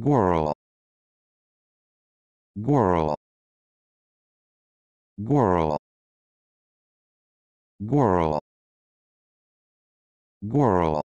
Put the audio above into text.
girl girl girl girl girl